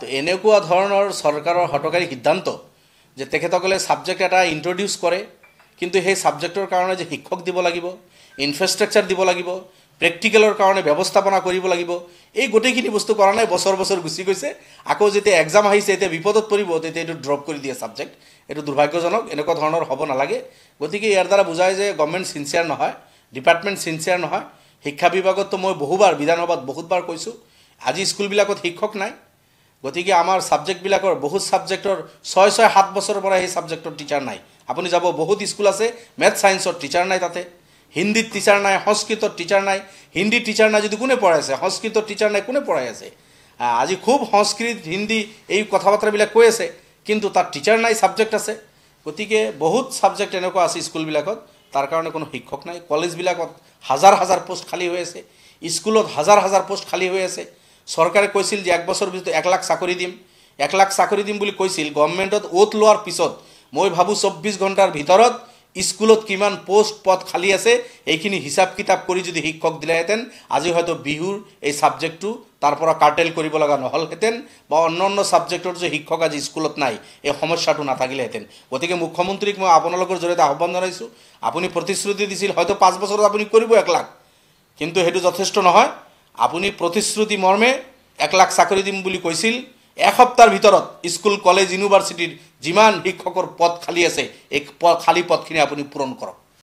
তো এনেকুৱা ধৰণৰ চৰকাৰৰ হটকাৰী সিদ্ধান্ত যে তেখেতসকলে ছাবজেক্ট এটা ইণ্ট্ৰডিউচ কৰে কিন্তু সেই ছাবজেক্টৰ কাৰণে যে শিক্ষক দিব লাগিব ইনফ্ৰাষ্ট্ৰাকচাৰ দিব লাগিব প্ৰেক্টিকেলৰ কাৰণে ব্যৱস্থাপনা কৰিব লাগিব এই গোটেইখিনি বস্তু কৰা নাই বছৰ বছৰ গুচি গৈছে আকৌ যেতিয়া এক্সাম আহিছে এতিয়া বিপদত পৰিব তেতিয়া এইটো ড্ৰপ কৰি দিয়ে ছাবজেক্ট এইটো দুৰ্ভাগ্যজনক এনেকুৱা ধৰণৰ হ'ব নালাগে গতিকে ইয়াৰ দ্বাৰা বুজায় যে গভমেণ্ট চিনচিয়াৰ নহয় ডিপাৰ্টমেণ্ট চিনচিয়াৰ নহয় শিক্ষা বিভাগততো মই বহুবাৰ বিধানসভাত বহুতবাৰ কৈছোঁ আজি স্কুলবিলাকত শিক্ষক নাই গতিকে আমাৰ ছাবজেক্টবিলাকৰ বহুত ছাবজেক্টৰ ছয় ছয় সাত বছৰৰ পৰা সেই ছাবজেক্টৰ টিচাৰ নাই আপুনি যাব বহুত স্কুল আছে মেথ ছায়েন্সৰ টিচাৰ নাই তাতে হিন্দীত টিচাৰ নাই সংস্কৃতৰ টিচাৰ নাই হিন্দী টিচাৰ নাই যদি কোনে পঢ়াই আছে সংস্কৃতৰ টিচাৰ নাই কোনে পঢ়াই আছে আজি খুব সংস্কৃত হিন্দী এই কথা বতৰাবিলাক কৈ আছে কিন্তু তাত টিচাৰ নাই ছাবজেক্ট আছে গতিকে বহুত ছাবজেক্ট এনেকুৱা আছে স্কুলবিলাকত তাৰ কাৰণে কোনো শিক্ষক নাই কলেজবিলাকত হাজাৰ হাজাৰ পোষ্ট খালী হৈ আছে স্কুলত হাজাৰ হাজাৰ পোষ্ট খালী হৈ আছে চৰকাৰে কৈছিল যে এক বছৰ ভিতৰত এক লাখ চাকৰি দিম এক লাখ চাকৰি দিম বুলি কৈছিল গভমেণ্টত অ'ত লোৱাৰ পিছত মই ভাবোঁ চৌব্বিছ ঘণ্টাৰ ভিতৰত স্কুলত কিমান পোষ্ট পদ খালী আছে এইখিনি হিচাপ কিতাপ কৰি যদি শিক্ষক দিলেহেঁতেন আজি হয়তো বিহুৰ এই ছাবজেক্টটো তাৰ পৰা কাৰ্টেল কৰিব লগা নহ'লহেঁতেন বা অন্য অন্য ছাবজেক্টৰ যে শিক্ষক আজি স্কুলত নাই এই সমস্যাটো নাথাকিলেহেঁতেন গতিকে মুখ্যমন্ত্ৰীক মই আপোনালোকৰ জৰিয়তে আহ্বান জনাইছোঁ আপুনি প্ৰতিশ্ৰুতি দিছিল হয়তো পাঁচ বছৰত আপুনি কৰিব এক লাখ কিন্তু সেইটো যথেষ্ট নহয় আপুনি প্ৰতিশ্ৰুতি মৰ্মে এক লাখ চাকৰি দিম বুলি কৈছিল এসপ্তাহৰ ভিতৰত স্কুল কলেজ ইউনিভাৰ্চিটিৰ যিমান শিক্ষকৰ পদ খালী আছে এই খালী পদখিনি আপুনি পূৰণ কৰক